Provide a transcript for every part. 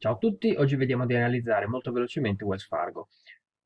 Ciao a tutti, oggi vediamo di analizzare molto velocemente Wells Fargo.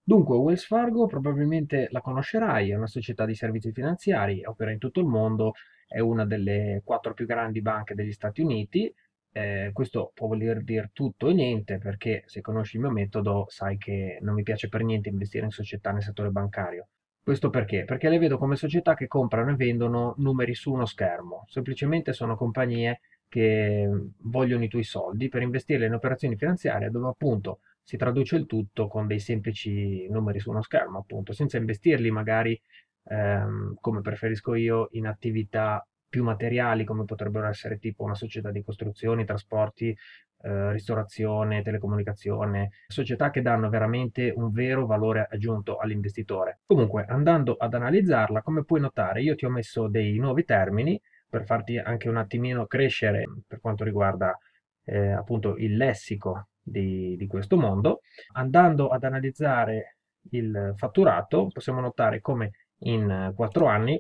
Dunque, Wells Fargo probabilmente la conoscerai, è una società di servizi finanziari, opera in tutto il mondo, è una delle quattro più grandi banche degli Stati Uniti. Eh, questo può voler dire tutto e niente perché se conosci il mio metodo sai che non mi piace per niente investire in società nel settore bancario. Questo perché? Perché le vedo come società che comprano e vendono numeri su uno schermo, semplicemente sono compagnie che vogliono i tuoi soldi per investirli in operazioni finanziarie dove appunto si traduce il tutto con dei semplici numeri su uno schermo, appunto, senza investirli magari ehm, come preferisco io in attività più materiali come potrebbero essere tipo una società di costruzioni, trasporti, eh, ristorazione, telecomunicazione, società che danno veramente un vero valore aggiunto all'investitore. Comunque, andando ad analizzarla, come puoi notare, io ti ho messo dei nuovi termini per farti anche un attimino crescere mm, per quanto riguarda eh, appunto il lessico di, di questo mondo. Andando ad analizzare il fatturato, possiamo notare come in eh, quattro anni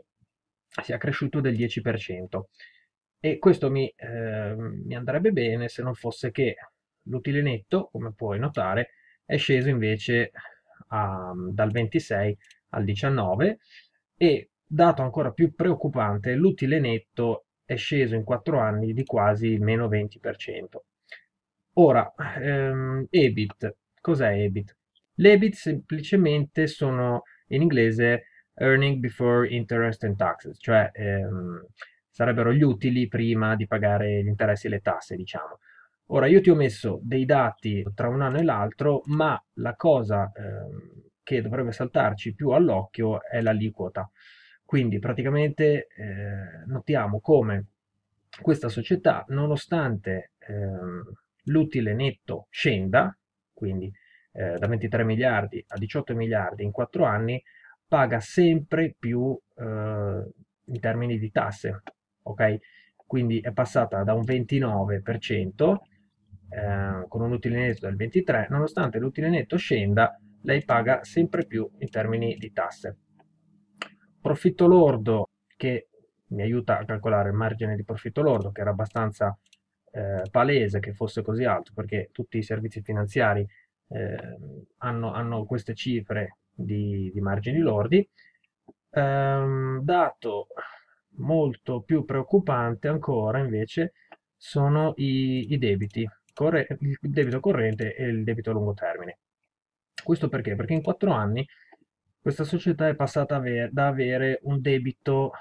sia cresciuto del 10%. E questo mi, eh, mi, andrebbe bene se non fosse che l'utile netto, come puoi notare, è sceso invece a, ehm, dal 26 al 19 e Dato ancora più preoccupante, l'utile netto è sceso in 4 anni di quasi meno 20%. Ora, ehm, EBIT. Cos'è EBIT? L'EBIT semplicemente sono in inglese earning before interest and taxes, cioè ehm, sarebbero gli utili prima di pagare gli interessi e le tasse, diciamo. Ora, io ti ho messo dei dati tra un anno e l'altro, ma la cosa ehm, che dovrebbe saltarci più all'occhio è l'aliquota. Quindi praticamente eh, notiamo come questa società, nonostante eh, l'utile netto scenda, quindi eh, da 23 miliardi a 18 miliardi in 4 anni, paga sempre più eh, in termini di tasse. Okay? Quindi è passata da un 29% ehm, con un utile netto del 23%, nonostante l'utile netto scenda, lei paga sempre più in termini di tasse profitto lordo che mi aiuta a calcolare il margine di profitto lordo che era abbastanza eh, palese che fosse così alto perché tutti i servizi finanziari eh, hanno, hanno, queste cifre di, di margini lordi ehm, dato molto più preoccupante ancora invece sono i, i debiti corre- il debito corrente e il debito a lungo termine questo perché? Perché in quattro anni questa società è passata ave- da avere un debito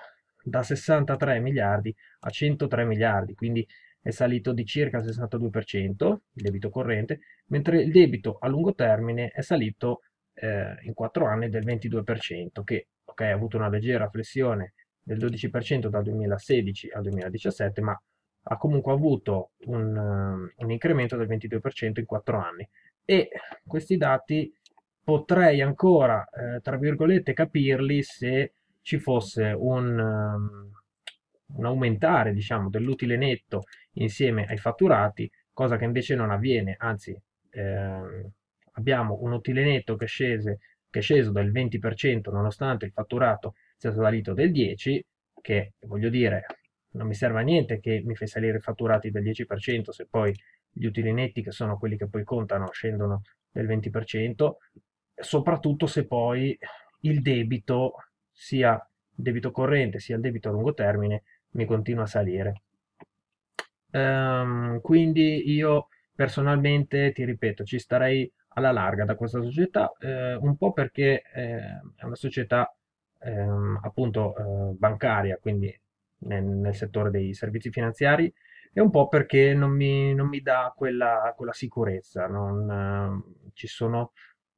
da 63 miliardi a 103 miliardi, quindi è salito di circa il 62% il debito corrente, mentre il debito a lungo termine è salito eh, in 4 anni del 22%, che okay, ha avuto una leggera flessione del 12% dal 2016 al 2017, ma ha comunque avuto un, un incremento del 22% in 4 anni. E questi dati potrei ancora, eh, tra virgolette, capirli se ci fosse un, um, un aumentare diciamo, dell'utile netto insieme ai fatturati, cosa che invece non avviene, anzi eh, abbiamo un utile netto che, scese, che è sceso del 20% nonostante il fatturato sia salito del 10%, che voglio dire non mi serve a niente che mi fai salire i fatturati del 10% se poi gli utili netti che sono quelli che poi contano scendono del 20%, soprattutto se poi il debito, sia il debito corrente sia il debito a lungo termine, mi continua a salire. Um, quindi io personalmente, ti ripeto, ci starei alla larga da questa società, eh, un po' perché eh, è una società ehm, eh, appunto bancaria, quindi nel, nel, settore dei servizi finanziari, e un po' perché non mi, non mi dà quella, quella sicurezza, non, ehm, ci sono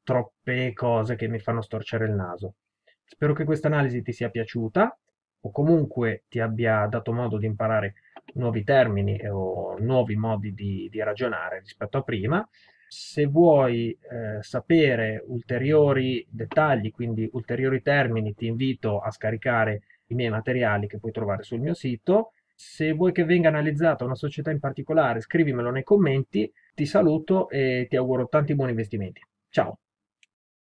troppe cose che mi fanno storcere il naso. Spero che questa analisi ti sia piaciuta o comunque ti abbia dato modo di imparare nuovi termini o nuovi modi di, di ragionare rispetto a prima. Se vuoi eh, sapere ulteriori dettagli, quindi ulteriori termini, ti invito a scaricare i miei materiali che puoi trovare sul mio sito. Se vuoi che venga analizzata una società in particolare, scrivimelo nei commenti. Ti saluto e ti auguro tanti buoni investimenti. Ciao!